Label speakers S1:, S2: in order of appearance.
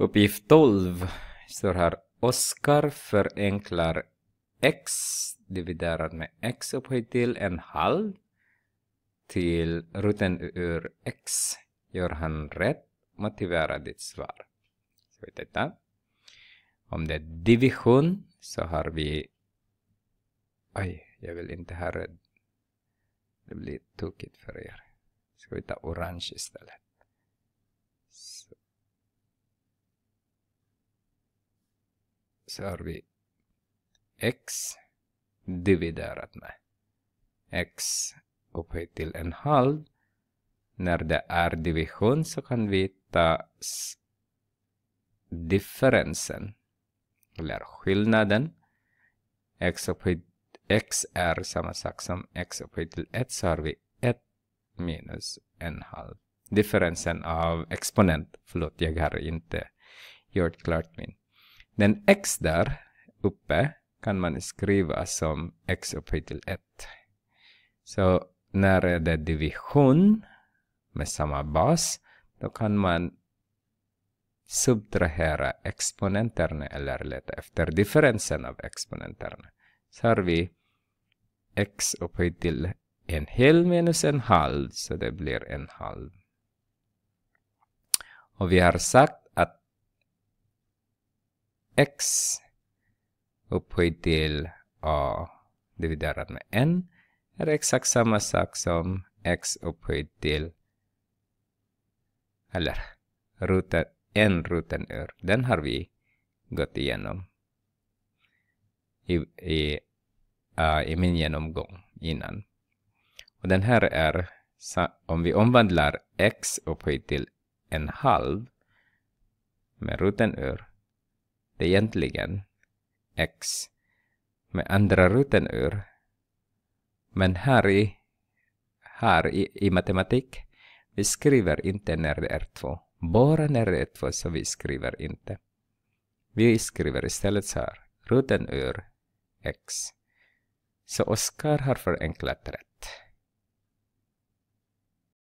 S1: Uppgift 12 står här Oskar förenklar x dividerat med x upphöjt till en halv till ruten ur x. Gör han rätt? Motivera ditt svar. Så detta. Om det är division så har vi... Oj, jag vill inte ha röd. Det blir tokigt för er. Ska vi ta orange istället. så har vi x dividerat med x upphöjt till en halv. När det är division så kan vi ta differensen, eller skillnaden. x, upphöjt, x är samma sak som x upphöjt till 1 så har vi 1 minus en halv. Differensen av exponent, förlåt jag har inte gjort klart min den x där uppe kan man skriva som x upphöjt till 1. Så när är det division med samma bas, då kan man subtrahera exponenterna eller leta efter differensen av exponenterna. Så har vi x upphöjt till en hel minus en halv, så det blir en halv. Och vi har sagt x upphöjt till a dividerat med n är exakt samma sak som x upphöjt till eller rutan, n rutan ur. Den har vi gått igenom i, i, uh, i min genomgång innan. Och den här är, om vi omvandlar x upphöjt till en halv med ruten ur, det egentligen x med andra ruten ur. Men här i, här i, i matematik, vi skriver inte när det är två. Bara när det är två så vi skriver inte. Vi skriver istället så här, ruten ur x. Så Oskar har förenklat rätt.